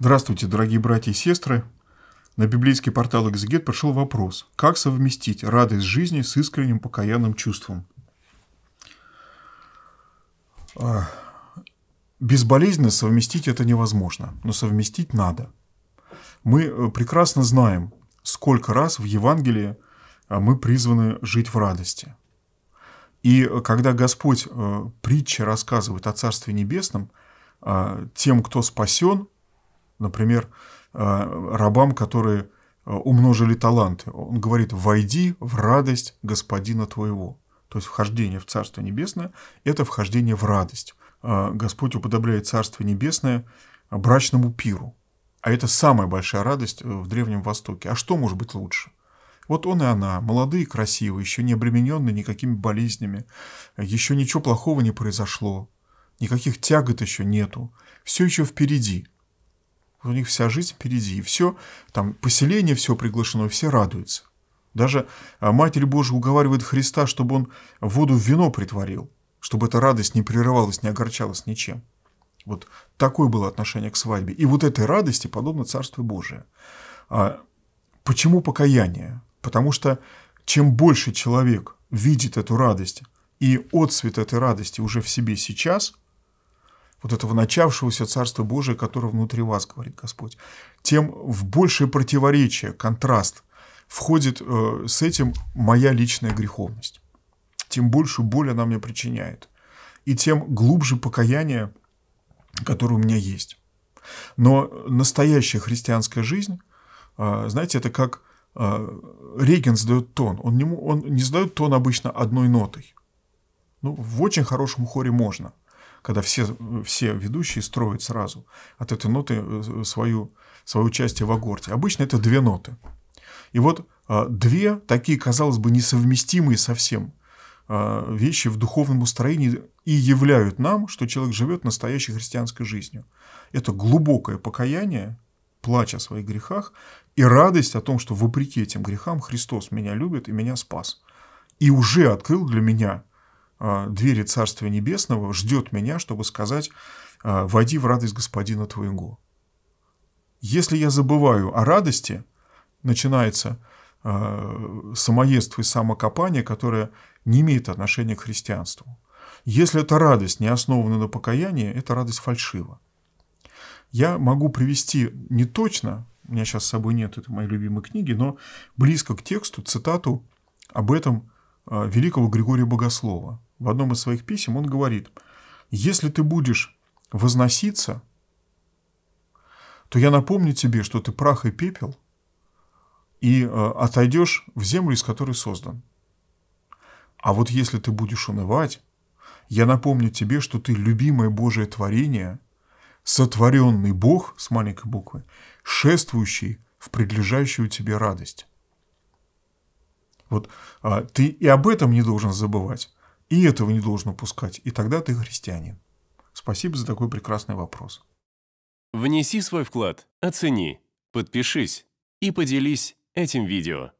Здравствуйте, дорогие братья и сестры. На библейский портал «Экзегет» пришел вопрос, как совместить радость жизни с искренним покаянным чувством. А, безболезненно совместить это невозможно, но совместить надо. Мы э, прекрасно знаем, сколько раз в Евангелии а, мы призваны жить в радости. И э, когда Господь э, притча рассказывает о Царстве Небесном, а, тем, кто спасен – например, э, рабам, которые э, умножили таланты. Он говорит, войди в радость господина твоего. То есть вхождение в Царство Небесное – это вхождение в радость. Э, Господь уподобляет Царство Небесное брачному пиру. А это самая большая радость в Древнем Востоке. А что может быть лучше? Вот он и она, молодые, красивые, еще не обремененные никакими болезнями, еще ничего плохого не произошло, никаких тягот еще нету, все еще впереди – у них вся жизнь впереди, и все, там поселение все приглашено, все радуются. Даже а, Матерь Божия уговаривает Христа, чтобы он воду в вино притворил, чтобы эта радость не прерывалась, не огорчалась ничем. Вот такое было отношение к свадьбе. И вот этой радости подобно Царству Божие. А почему покаяние? Потому что чем больше человек видит эту радость и отцвет этой радости уже в себе сейчас – вот этого начавшегося Царства Божия, которое внутри вас, говорит Господь, тем в большее противоречие, контраст входит э, с этим моя личная греховность. Тем большую боль она мне причиняет. И тем глубже покаяние, которое у меня есть. Но настоящая христианская жизнь, э, знаете, это как э, Реген задает тон. Он не, он не задает тон обычно одной нотой. Ну, в очень хорошем хоре можно – когда все, все ведущие строят сразу от этой ноты э, свою, свое участие в аккорде. Обычно это две ноты. И вот а, две такие, казалось бы, несовместимые совсем а, вещи в духовном устроении и являют нам, что человек живет настоящей христианской жизнью. Это глубокое покаяние, плача о своих грехах и радость о том, что вопреки этим грехам Христос меня любит и меня спас. И уже открыл для меня Э, двери Царствия Небесного ждет меня, чтобы сказать «Э, «Войди в радость Господина твоего». Если я забываю о радости, начинается э, самоедство и самокопание, которое не имеет отношения к христианству. Если эта радость не основана на покаянии, эта радость фальшива. Я могу привести не точно, у меня сейчас с собой нет этой моей любимой книги, но близко к тексту цитату об этом великого Григория Богослова – в одном из своих писем он говорит, если ты будешь возноситься, то я напомню тебе, что ты прах и пепел, и э, отойдешь в землю, из которой создан. А вот если ты будешь унывать, я напомню тебе, что ты любимое Божие творение, сотворенный Бог с маленькой буквы, шествующий в предлежащую тебе радость. Вот а, ты и об этом не должен забывать. И этого не должен упускать, и тогда ты христианин. Спасибо за такой прекрасный вопрос. Внеси свой вклад, оцени, подпишись и поделись этим видео.